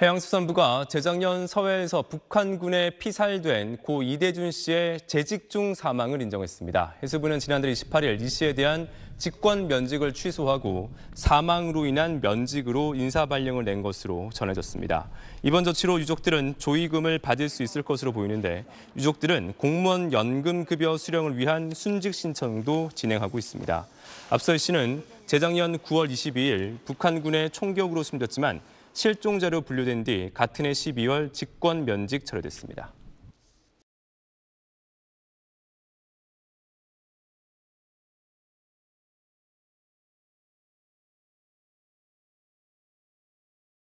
해양수산부가 재작년 서해에서 북한군에 피살된 고 이대준 씨의 재직 중 사망을 인정했습니다. 해수부는 지난달 28일 이 씨에 대한 직권 면직을 취소하고 사망으로 인한 면직으로 인사 발령을 낸 것으로 전해졌습니다. 이번 조치로 유족들은 조의금을 받을 수 있을 것으로 보이는데 유족들은 공무원 연금 급여 수령을 위한 순직 신청도 진행하고 있습니다. 앞서 이 씨는 재작년 9월 22일 북한군의 총격으로 숨졌지만 실종자로 분류된 뒤 같은 해 12월 직권 면직 처리됐습니다.